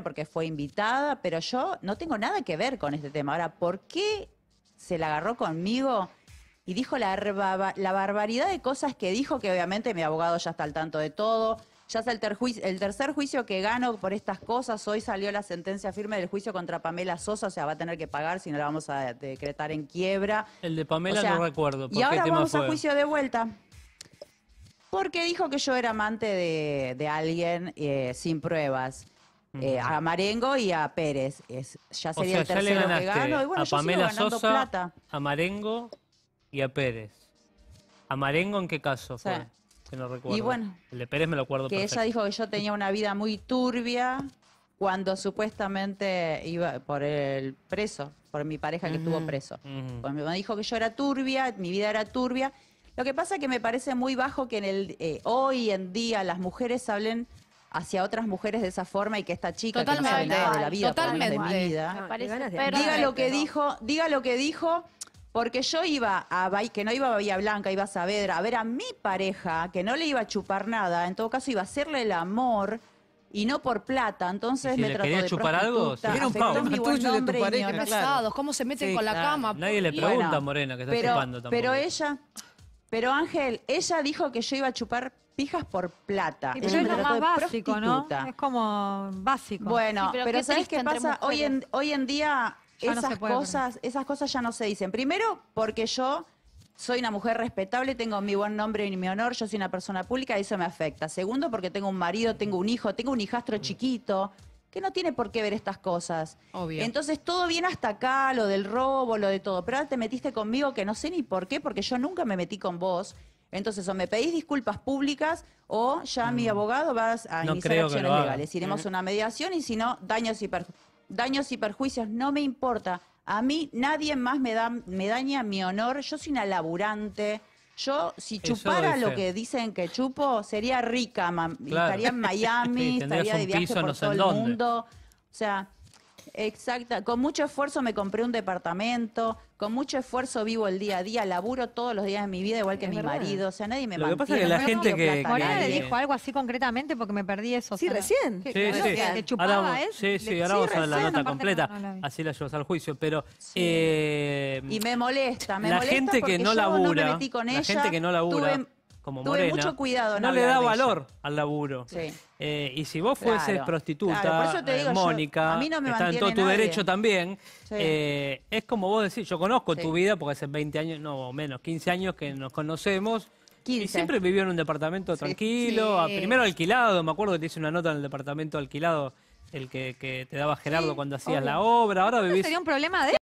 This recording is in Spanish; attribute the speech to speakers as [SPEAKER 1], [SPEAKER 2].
[SPEAKER 1] porque fue invitada, pero yo no tengo nada que ver con este tema. Ahora, ¿por qué se la agarró conmigo? y dijo la, barbaridad de cosas que dijo, que obviamente mi abogado ya está al tanto de todo. Ya es el, tercer juicio que gano por estas cosas. Hoy salió la sentencia firme del juicio contra Pamela Sosa, o sea, va a tener que pagar si no la vamos a decretar en quiebra. El de Pamela no recuerdo. y ahora vamos a juicio de vuelta. Porque dijo que yo era amante de, alguien eh, sin pruebas. Eh, a Marengo y a Pérez. Es, ya sería el tercero que gano. Y bueno, a Pamela Sosa,
[SPEAKER 2] a Marengo y a Pérez. ¿A Marengo en qué caso fue? Que no recuerdo. Y bueno,
[SPEAKER 1] el de Pérez me lo acuerdo. Que ella dijo que yo tenía una vida muy turbia cuando supuestamente iba por el preso, por mi pareja que estuvo preso. me dijo que yo era turbia, mi vida era turbia. Lo que pasa es que me parece muy bajo que en el eh, hoy en día las mujeres hablen hacia otras mujeres de esa forma y que esta chica totalmente, que no de la vida, totalmente. de mi vida, diga lo que dijo, diga lo que dijo. Porque yo iba a que no iba a Bahía Blanca, iba a Saavedra, a ver a mi pareja, que no le iba a chupar nada, en todo caso iba a hacerle el amor y no por plata. Entonces me trató de chupar algo, un pavo. Mi buen ¿Cómo se meten con la cama? Nadie le pregunta, a Morena, que está chupando tampoco. Pero ella, pero Ángel, ella dijo que yo iba a chupar pijas por plata. es, lo más básico, ¿no? Es como básico. Bueno, pero, ¿sabes qué pasa? Hoy en, hoy en día esas, cosas, esas cosas ya no se dicen. Primero, porque yo soy una mujer respetable, tengo mi buen nombre y mi honor, yo soy una persona pública, y eso me afecta. Segundo, porque tengo un marido, tengo un hijo, tengo un hijastro chiquito que no tiene por qué ver estas cosas. Obvio. Entonces todo viene hasta acá, lo del robo, lo de todo. Pero ahora te metiste conmigo que no sé ni por qué, porque yo nunca me metí con vos. Entonces, o me pedís disculpas públicas o ya mi mm. abogado vas a iniciar acciones legales. Iremos a eh. una mediación y si no, daños y, daños y perjuicios, no me importa. A mí nadie más me, da, me daña mi honor, yo soy una laburante. Yo, si chupara lo que dicen que chupo, sería rica. Estaría en Miami, estaría de viaje por todo el mundo. O sea, Exacta, con mucho esfuerzo me compré un departamento, con mucho esfuerzo vivo el día a día, laburo todos los días de mi vida igual que mi marido, o sea, nadie me Lo que la gente que... le dijo algo así concretamente porque me perdí eso. Sí, recién. Sí, sí. chupaba, ahora, Sí, sí, ahora la nota completa,
[SPEAKER 2] así la llevas al juicio, pero... Eh, y me
[SPEAKER 1] molesta, la gente que no labura, la gente que no labura
[SPEAKER 2] como cuidado no le da valor al laburo. Eh, y si vos fueses prostituta, eh, Mónica, a mí no me está en todo tu derecho también, eh, es como vos decís, yo conozco tu vida porque hace 20 años, no, menos, 15 años que nos conocemos. Y siempre vivió en un departamento tranquilo, primero alquilado, me acuerdo que te hice una nota en el departamento alquilado el que, te daba Gerardo cuando hacías la obra. Ahora vivís.
[SPEAKER 1] un problema de